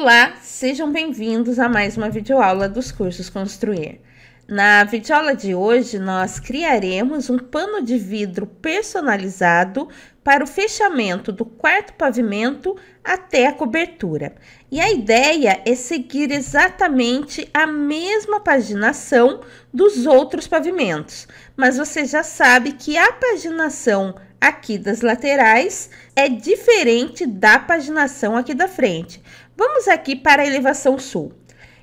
Olá, sejam bem-vindos a mais uma videoaula dos cursos Construir. Na videoaula de hoje, nós criaremos um pano de vidro personalizado para o fechamento do quarto pavimento até a cobertura. E a ideia é seguir exatamente a mesma paginação dos outros pavimentos, mas você já sabe que a paginação aqui das laterais é diferente da paginação aqui da frente. Vamos aqui para a elevação sul.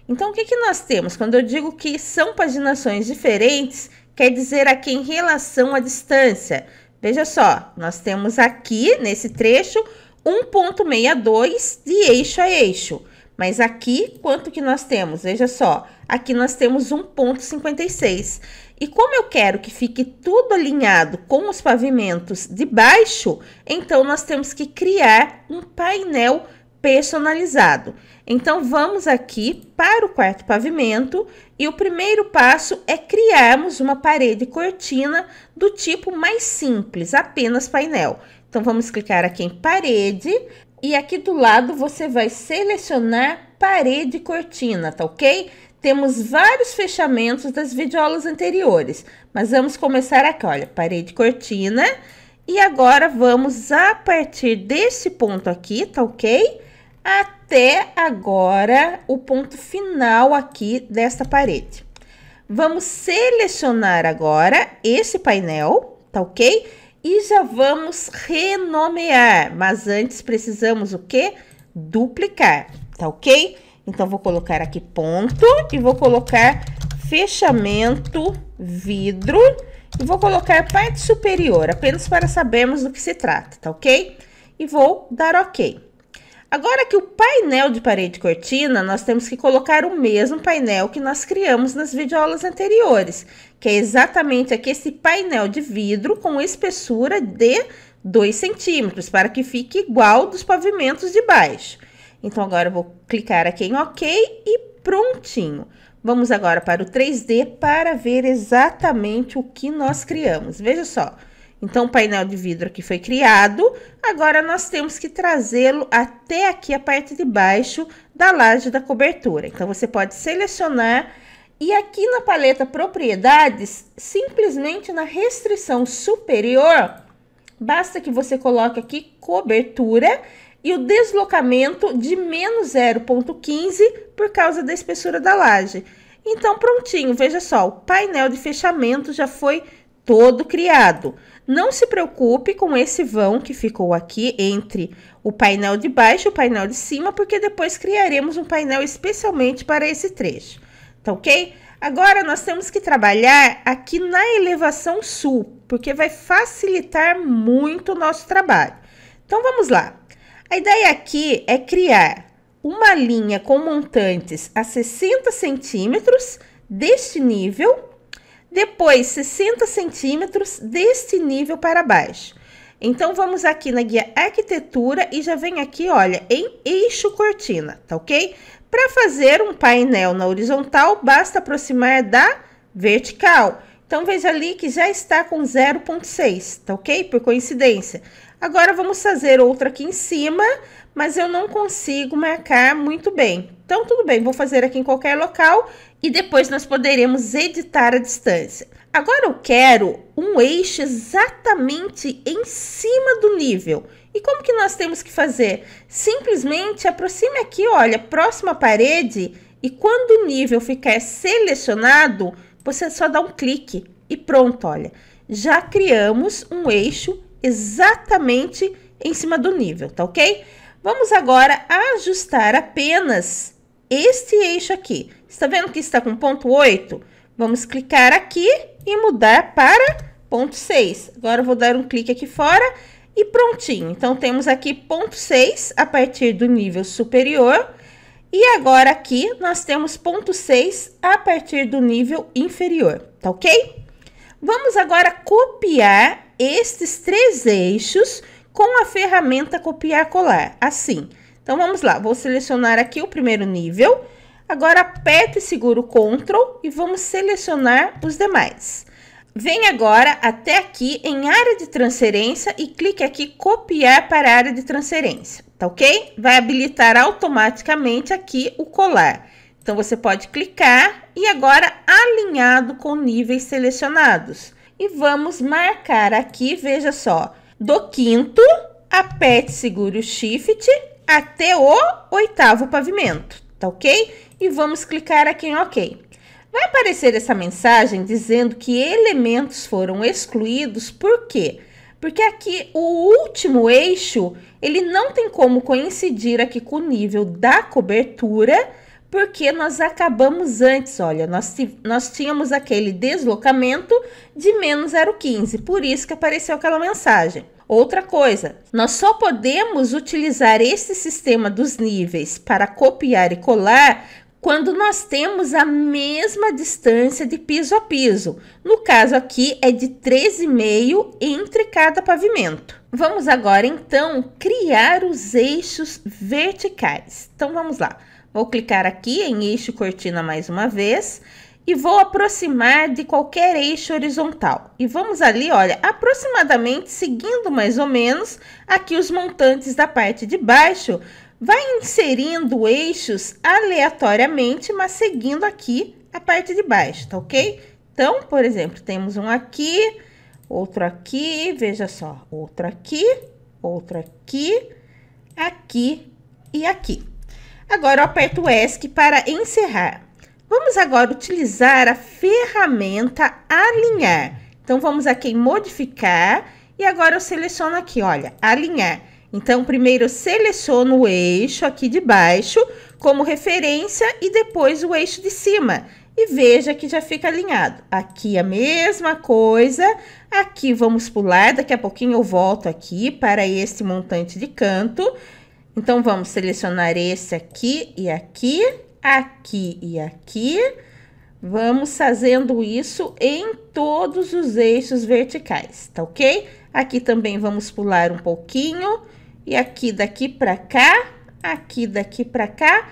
Então, o que, que nós temos? Quando eu digo que são paginações diferentes, quer dizer aqui em relação à distância. Veja só, nós temos aqui, nesse trecho, 1.62 de eixo a eixo. Mas aqui, quanto que nós temos? Veja só, aqui nós temos 1,56. E como eu quero que fique tudo alinhado com os pavimentos de baixo, então nós temos que criar um painel personalizado. Então, vamos aqui para o quarto pavimento e o primeiro passo é criarmos uma parede cortina do tipo mais simples, apenas painel. Então, vamos clicar aqui em parede, e aqui do lado você vai selecionar parede cortina, tá ok? Temos vários fechamentos das videoaulas anteriores, mas vamos começar aqui, olha, parede cortina. E agora vamos a partir desse ponto aqui, tá ok? Até agora o ponto final aqui desta parede. Vamos selecionar agora esse painel, tá ok? e já vamos renomear, mas antes precisamos o que? Duplicar, tá ok? Então, vou colocar aqui ponto e vou colocar fechamento vidro e vou colocar parte superior, apenas para sabermos do que se trata, tá ok? E vou dar ok. Agora que o painel de parede cortina, nós temos que colocar o mesmo painel que nós criamos nas videoaulas anteriores, que é exatamente aqui esse painel de vidro com espessura de 2 centímetros, para que fique igual dos pavimentos de baixo. Então, agora eu vou clicar aqui em OK e prontinho. Vamos agora para o 3D para ver exatamente o que nós criamos. Veja só. Então, o painel de vidro aqui foi criado. Agora, nós temos que trazê-lo até aqui a parte de baixo da laje da cobertura. Então, você pode selecionar e aqui na paleta propriedades, simplesmente na restrição superior, basta que você coloque aqui cobertura e o deslocamento de menos 0,15 por causa da espessura da laje. Então, prontinho, veja só, o painel de fechamento já foi todo criado. Não se preocupe com esse vão que ficou aqui entre o painel de baixo e o painel de cima, porque depois criaremos um painel especialmente para esse trecho, tá ok? Agora, nós temos que trabalhar aqui na elevação sul, porque vai facilitar muito o nosso trabalho. Então, vamos lá. A ideia aqui é criar uma linha com montantes a 60 centímetros deste nível depois, 60 centímetros deste nível para baixo. Então, vamos aqui na guia arquitetura e já vem aqui, olha, em eixo cortina, tá ok? Para fazer um painel na horizontal, basta aproximar da vertical. Então, veja ali que já está com 0,6, tá ok? Por coincidência. Agora, vamos fazer outra aqui em cima mas eu não consigo marcar muito bem. Então, tudo bem, vou fazer aqui em qualquer local e depois nós poderemos editar a distância. Agora eu quero um eixo exatamente em cima do nível. E como que nós temos que fazer? Simplesmente aproxime aqui, olha, próxima parede e quando o nível ficar selecionado, você só dá um clique e pronto, olha. Já criamos um eixo exatamente em cima do nível, tá ok? Vamos agora ajustar apenas este eixo aqui. Está vendo que está com ponto 8? Vamos clicar aqui e mudar para ponto 6. Agora vou dar um clique aqui fora e prontinho. Então, temos aqui ponto 6 a partir do nível superior. E agora aqui nós temos ponto 6 a partir do nível inferior, tá ok? Vamos agora copiar estes três eixos com a ferramenta copiar-colar, assim. Então, vamos lá, vou selecionar aqui o primeiro nível, agora aperta e segura o CTRL e vamos selecionar os demais. Vem agora até aqui em área de transferência e clique aqui copiar para a área de transferência, tá ok? Vai habilitar automaticamente aqui o colar. Então, você pode clicar e agora alinhado com níveis selecionados. E vamos marcar aqui, veja só, do quinto apete segure o shift até o oitavo pavimento, tá ok? E vamos clicar aqui em OK. Vai aparecer essa mensagem dizendo que elementos foram excluídos, por quê? Porque aqui o último eixo, ele não tem como coincidir aqui com o nível da cobertura, porque nós acabamos antes, olha, nós, nós tínhamos aquele deslocamento de menos 0,15, por isso que apareceu aquela mensagem. Outra coisa, nós só podemos utilizar esse sistema dos níveis para copiar e colar quando nós temos a mesma distância de piso a piso. No caso aqui é de 13,5 entre cada pavimento. Vamos agora então criar os eixos verticais. Então vamos lá. Vou clicar aqui em eixo cortina mais uma vez e vou aproximar de qualquer eixo horizontal. E vamos ali, olha, aproximadamente seguindo mais ou menos aqui os montantes da parte de baixo, vai inserindo eixos aleatoriamente, mas seguindo aqui a parte de baixo, tá ok? Então, por exemplo, temos um aqui, outro aqui, veja só, outro aqui, outro aqui, aqui e aqui. Agora eu aperto o ESC para encerrar. Vamos agora utilizar a ferramenta alinhar. Então, vamos aqui em modificar e agora eu seleciono aqui, olha, alinhar. Então, primeiro eu seleciono o eixo aqui de baixo como referência e depois o eixo de cima. E veja que já fica alinhado. Aqui a mesma coisa. Aqui vamos pular, daqui a pouquinho eu volto aqui para este montante de canto. Então, vamos selecionar esse aqui e aqui, aqui e aqui. Vamos fazendo isso em todos os eixos verticais, tá ok? Aqui também vamos pular um pouquinho. E aqui daqui para cá, aqui daqui para cá.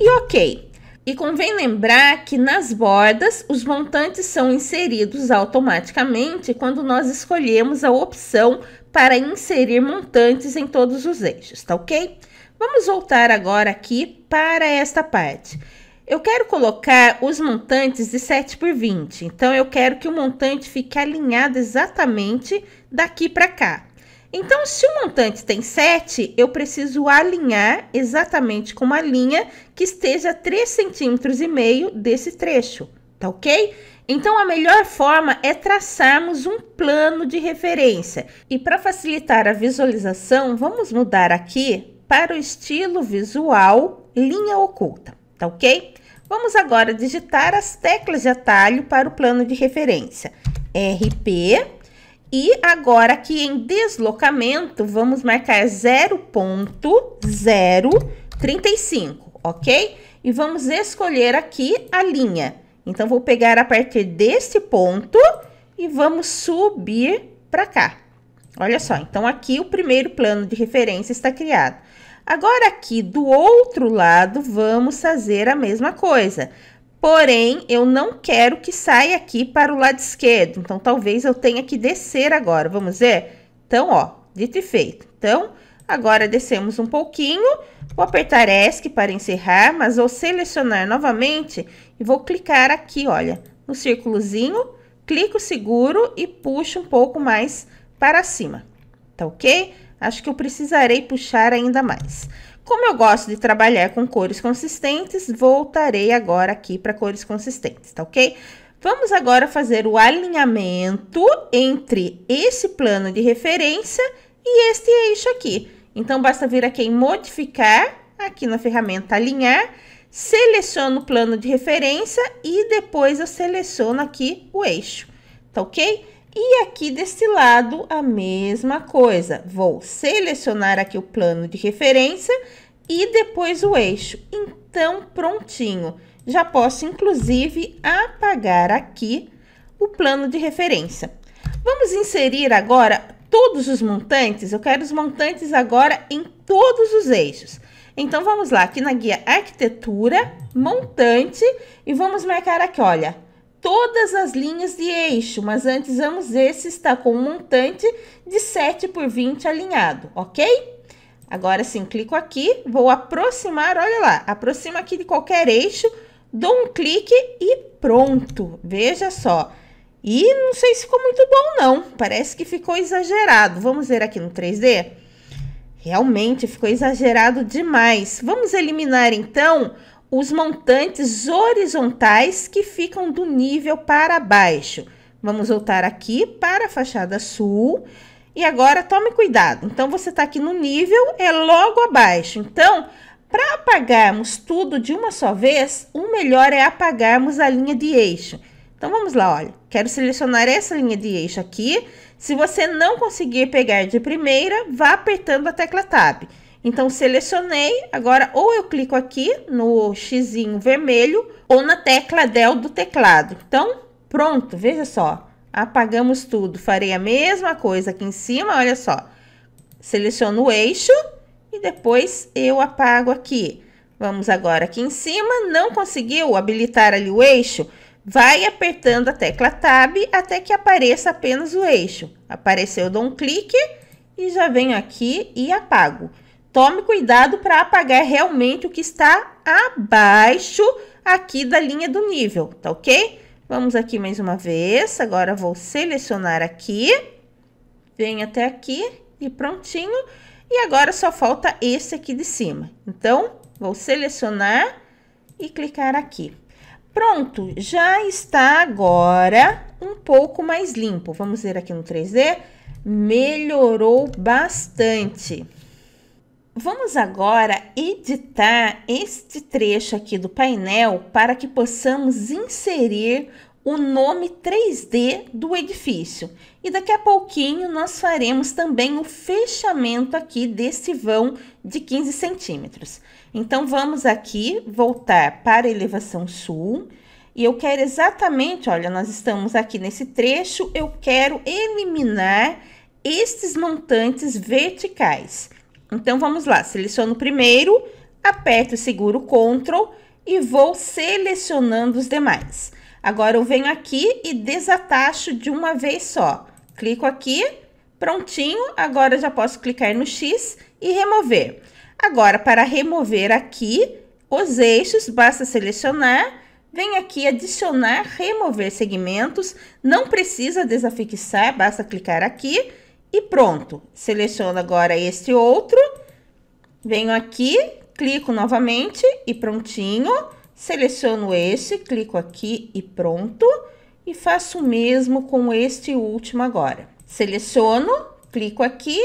E ok. E convém lembrar que nas bordas os montantes são inseridos automaticamente quando nós escolhemos a opção para inserir montantes em todos os eixos, tá ok? Vamos voltar agora aqui para esta parte. Eu quero colocar os montantes de 7 por 20, então eu quero que o montante fique alinhado exatamente daqui para cá. Então, se o montante tem 7, eu preciso alinhar exatamente com uma linha que esteja 3 centímetros e meio desse trecho, tá ok? Então, a melhor forma é traçarmos um plano de referência. E para facilitar a visualização, vamos mudar aqui para o estilo visual linha oculta, tá ok? Vamos agora digitar as teclas de atalho para o plano de referência, RP, e agora aqui em deslocamento, vamos marcar 0.035, ok? E vamos escolher aqui a linha. Então, vou pegar a partir deste ponto e vamos subir para cá. Olha só, então aqui o primeiro plano de referência está criado. Agora, aqui do outro lado, vamos fazer a mesma coisa. Porém, eu não quero que saia aqui para o lado esquerdo. Então, talvez eu tenha que descer agora. Vamos ver? Então, ó, dito e feito. Então, agora descemos um pouquinho. Vou apertar ESC para encerrar, mas vou selecionar novamente e vou clicar aqui, olha, no círculozinho. Clico seguro e puxo um pouco mais para cima. Tá ok? Acho que eu precisarei puxar ainda mais. Como eu gosto de trabalhar com cores consistentes, voltarei agora aqui para cores consistentes, tá ok? Vamos agora fazer o alinhamento entre esse plano de referência e este eixo aqui. Então, basta vir aqui em modificar, aqui na ferramenta alinhar, seleciono o plano de referência e depois eu seleciono aqui o eixo, tá ok? E aqui desse lado, a mesma coisa. Vou selecionar aqui o plano de referência e depois o eixo. Então, prontinho. Já posso, inclusive, apagar aqui o plano de referência. Vamos inserir agora todos os montantes. Eu quero os montantes agora em todos os eixos. Então, vamos lá, aqui na guia Arquitetura, Montante, e vamos marcar aqui, olha, todas as linhas de eixo, mas antes vamos ver se está com um montante de 7 por 20 alinhado, ok? Agora sim, clico aqui, vou aproximar, olha lá, aproxima aqui de qualquer eixo, dou um clique e pronto, veja só. E não sei se ficou muito bom não, parece que ficou exagerado, vamos ver aqui no 3D? Realmente ficou exagerado demais. Vamos eliminar então os montantes horizontais que ficam do nível para baixo. Vamos voltar aqui para a fachada sul. E agora tome cuidado. Então você está aqui no nível, é logo abaixo. Então, para apagarmos tudo de uma só vez, o melhor é apagarmos a linha de eixo. Então vamos lá, olha. Quero selecionar essa linha de eixo aqui. Se você não conseguir pegar de primeira, vá apertando a tecla Tab. Então, selecionei. Agora, ou eu clico aqui no xzinho vermelho ou na tecla del do teclado. Então, pronto, veja só. Apagamos tudo. Farei a mesma coisa aqui em cima, olha só. Seleciono o eixo e depois eu apago aqui. Vamos agora aqui em cima. Não conseguiu habilitar ali o eixo? Vai apertando a tecla Tab até que apareça apenas o eixo. Apareceu, dou um clique e já venho aqui e apago tome cuidado para apagar realmente o que está abaixo aqui da linha do nível, tá ok? Vamos aqui mais uma vez, agora vou selecionar aqui, vem até aqui e prontinho. E agora só falta esse aqui de cima. Então, vou selecionar e clicar aqui. Pronto, já está agora um pouco mais limpo. Vamos ver aqui no 3D, melhorou bastante. Vamos agora editar este trecho aqui do painel para que possamos inserir o nome 3D do edifício. E daqui a pouquinho nós faremos também o fechamento aqui desse vão de 15 centímetros. Então vamos aqui voltar para a elevação sul. E eu quero exatamente, olha, nós estamos aqui nesse trecho, eu quero eliminar estes montantes verticais. Então, vamos lá. Seleciono o primeiro, aperto e seguro CTRL e vou selecionando os demais. Agora, eu venho aqui e desatacho de uma vez só. Clico aqui, prontinho. Agora, já posso clicar no X e remover. Agora, para remover aqui os eixos, basta selecionar Vem aqui adicionar, remover segmentos, não precisa desafixar, basta clicar aqui e pronto. Seleciono agora este outro. Venho aqui, clico novamente e prontinho. Seleciono esse, clico aqui e pronto. E faço o mesmo com este último agora. Seleciono, clico aqui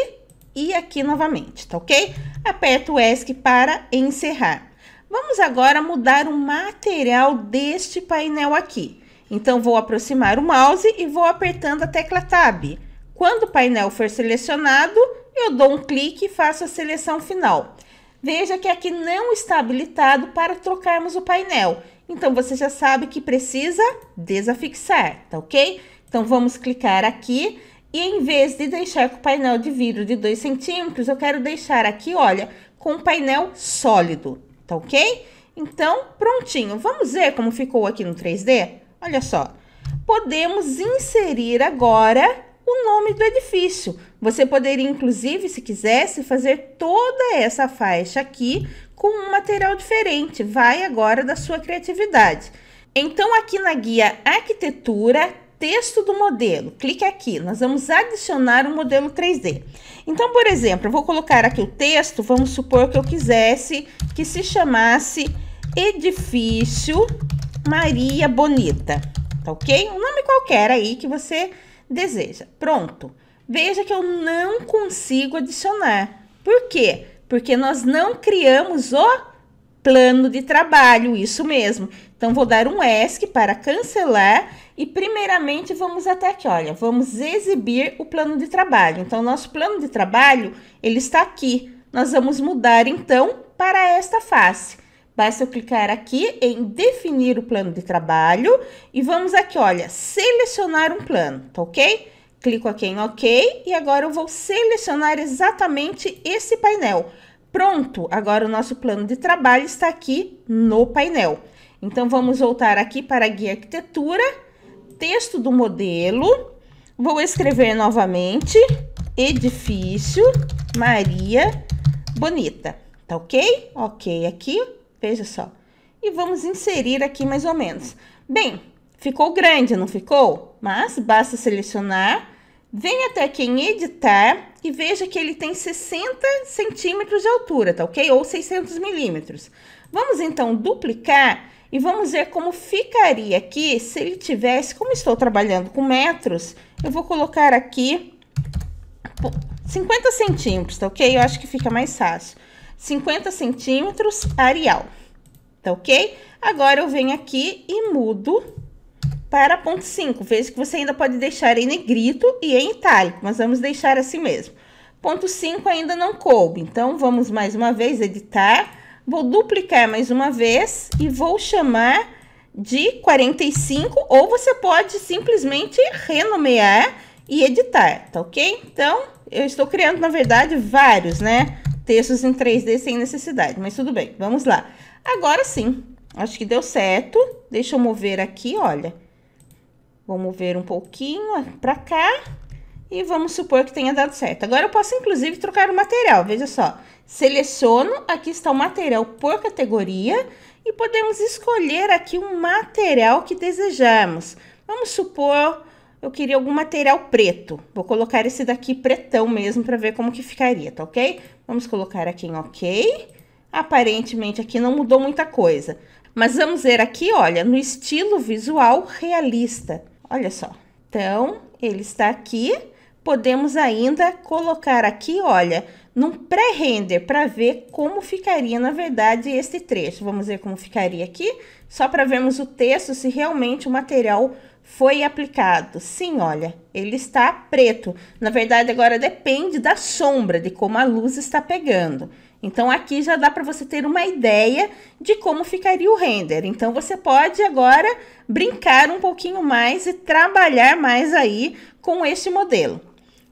e aqui novamente, tá ok? Aperto o ESC para encerrar. Vamos agora mudar o material deste painel aqui. Então, vou aproximar o mouse e vou apertando a tecla Tab. Quando o painel for selecionado, eu dou um clique e faço a seleção final. Veja que aqui não está habilitado para trocarmos o painel. Então, você já sabe que precisa desafixar, tá ok? Então, vamos clicar aqui e em vez de deixar com o painel de vidro de 2 centímetros, eu quero deixar aqui, olha, com o painel sólido, tá ok? Então, prontinho. Vamos ver como ficou aqui no 3D? Olha só. Podemos inserir agora o nome do edifício. Você poderia, inclusive, se quisesse, fazer toda essa faixa aqui com um material diferente. Vai agora da sua criatividade. Então, aqui na guia Arquitetura, texto do modelo, clique aqui. Nós vamos adicionar um modelo 3D. Então, por exemplo, eu vou colocar aqui o texto. Vamos supor que eu quisesse que se chamasse Edifício Maria Bonita, tá ok? Um nome qualquer aí que você deseja. Pronto. Veja que eu não consigo adicionar. Por quê? Porque nós não criamos o plano de trabalho, isso mesmo. Então, vou dar um ESC para cancelar e, primeiramente, vamos até aqui, olha, vamos exibir o plano de trabalho. Então, nosso plano de trabalho, ele está aqui. Nós vamos mudar, então, para esta face. Basta eu clicar aqui em definir o plano de trabalho e vamos aqui, olha, selecionar um plano, tá ok? Clico aqui em OK e agora eu vou selecionar exatamente esse painel. Pronto, agora o nosso plano de trabalho está aqui no painel. Então, vamos voltar aqui para a guia arquitetura, texto do modelo, vou escrever novamente, edifício Maria Bonita, tá ok? Ok aqui, Veja só. E vamos inserir aqui mais ou menos. Bem, ficou grande, não ficou? Mas basta selecionar, vem até aqui em editar e veja que ele tem 60 centímetros de altura, tá ok? Ou 600 milímetros. Vamos então duplicar e vamos ver como ficaria aqui se ele tivesse, como estou trabalhando com metros, eu vou colocar aqui 50 centímetros, tá ok? Eu acho que fica mais fácil. 50 centímetros areal, tá ok? Agora eu venho aqui e mudo para ponto 5. Veja que você ainda pode deixar em negrito e em itálico, mas vamos deixar assim mesmo. Ponto 5 ainda não coube, então vamos mais uma vez editar. Vou duplicar mais uma vez e vou chamar de 45, ou você pode simplesmente renomear e editar, tá ok? Então, eu estou criando, na verdade, vários, né? textos em 3D sem necessidade, mas tudo bem, vamos lá. Agora sim, acho que deu certo. Deixa eu mover aqui, olha. Vou mover um pouquinho para cá e vamos supor que tenha dado certo. Agora eu posso, inclusive, trocar o material, veja só. Seleciono, aqui está o material por categoria e podemos escolher aqui o um material que desejamos Vamos supor eu queria algum material preto. Vou colocar esse daqui pretão mesmo para ver como que ficaria, tá ok? Vamos colocar aqui em ok. Aparentemente aqui não mudou muita coisa. Mas vamos ver aqui, olha, no estilo visual realista. Olha só. Então, ele está aqui. Podemos ainda colocar aqui, olha, num pré-render para ver como ficaria, na verdade, este trecho. Vamos ver como ficaria aqui, só para vermos o texto, se realmente o material foi aplicado. Sim, olha, ele está preto. Na verdade, agora depende da sombra, de como a luz está pegando. Então, aqui já dá para você ter uma ideia de como ficaria o render. Então, você pode agora brincar um pouquinho mais e trabalhar mais aí com este modelo.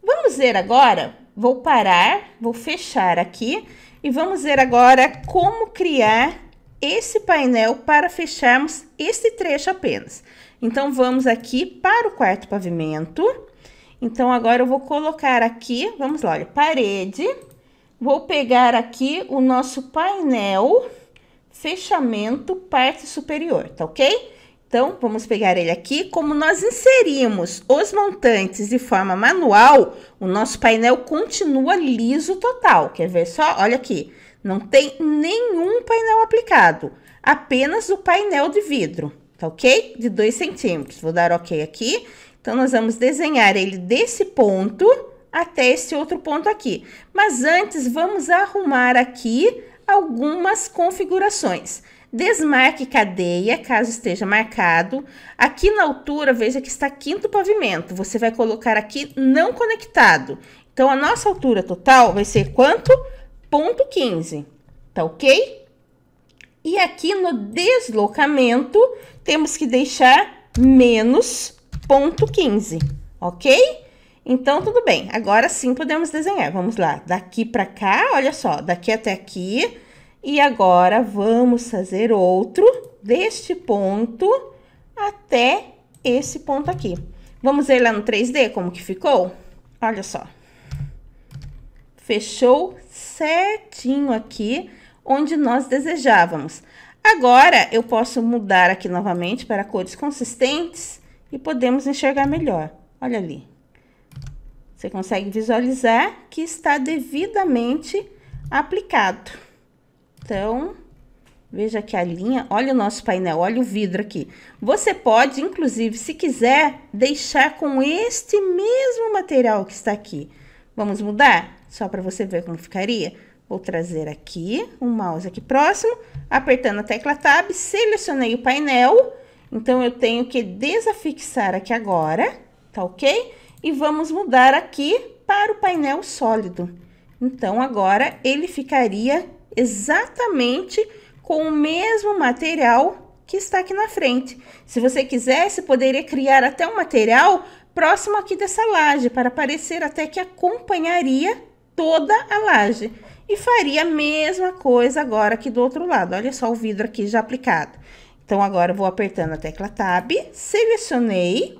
Vamos ver agora, vou parar, vou fechar aqui e vamos ver agora como criar esse painel para fecharmos esse trecho apenas. Então, vamos aqui para o quarto pavimento. Então, agora eu vou colocar aqui, vamos lá, olha, parede. Vou pegar aqui o nosso painel fechamento parte superior, tá ok? Então, vamos pegar ele aqui. Como nós inserimos os montantes de forma manual, o nosso painel continua liso total. Quer ver só? Olha aqui. Não tem nenhum painel aplicado, apenas o painel de vidro tá ok? De 2 centímetros. Vou dar ok aqui. Então, nós vamos desenhar ele desse ponto até esse outro ponto aqui. Mas antes, vamos arrumar aqui algumas configurações. Desmarque cadeia, caso esteja marcado. Aqui na altura, veja que está quinto pavimento. Você vai colocar aqui não conectado. Então, a nossa altura total vai ser quanto? Ponto 15, tá ok? E aqui no deslocamento, temos que deixar menos ponto 15, ok? Então, tudo bem. Agora sim podemos desenhar. Vamos lá. Daqui para cá, olha só. Daqui até aqui. E agora, vamos fazer outro deste ponto até esse ponto aqui. Vamos ver lá no 3D como que ficou? Olha só. Fechou certinho aqui onde nós desejávamos. Agora eu posso mudar aqui novamente para cores consistentes e podemos enxergar melhor. Olha ali. Você consegue visualizar que está devidamente aplicado. Então, veja aqui a linha. Olha o nosso painel, olha o vidro aqui. Você pode, inclusive, se quiser, deixar com este mesmo material que está aqui. Vamos mudar? Só para você ver como ficaria. Vou trazer aqui o um mouse aqui próximo, apertando a tecla Tab, selecionei o painel. Então, eu tenho que desafixar aqui agora, tá ok? E vamos mudar aqui para o painel sólido. Então, agora ele ficaria exatamente com o mesmo material que está aqui na frente. Se você quisesse, poderia criar até um material próximo aqui dessa laje, para parecer até que acompanharia toda a laje e faria a mesma coisa agora aqui do outro lado. Olha só o vidro aqui já aplicado. Então, agora eu vou apertando a tecla Tab, selecionei,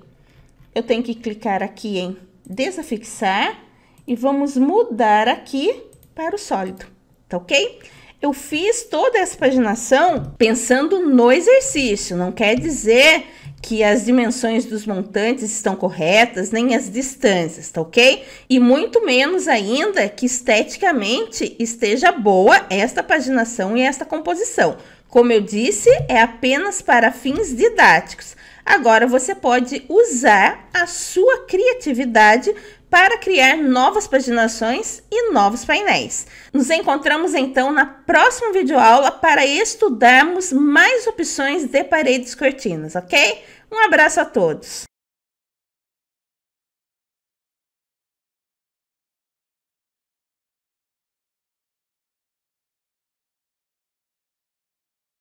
eu tenho que clicar aqui em desafixar e vamos mudar aqui para o sólido, tá ok? Eu fiz toda essa paginação pensando no exercício, não quer dizer que as dimensões dos montantes estão corretas, nem as distâncias, tá ok? E muito menos ainda que esteticamente esteja boa esta paginação e esta composição. Como eu disse, é apenas para fins didáticos. Agora você pode usar a sua criatividade para criar novas paginações e novos painéis. Nos encontramos então na próxima videoaula para estudarmos mais opções de paredes cortinas, ok? Um abraço a todos!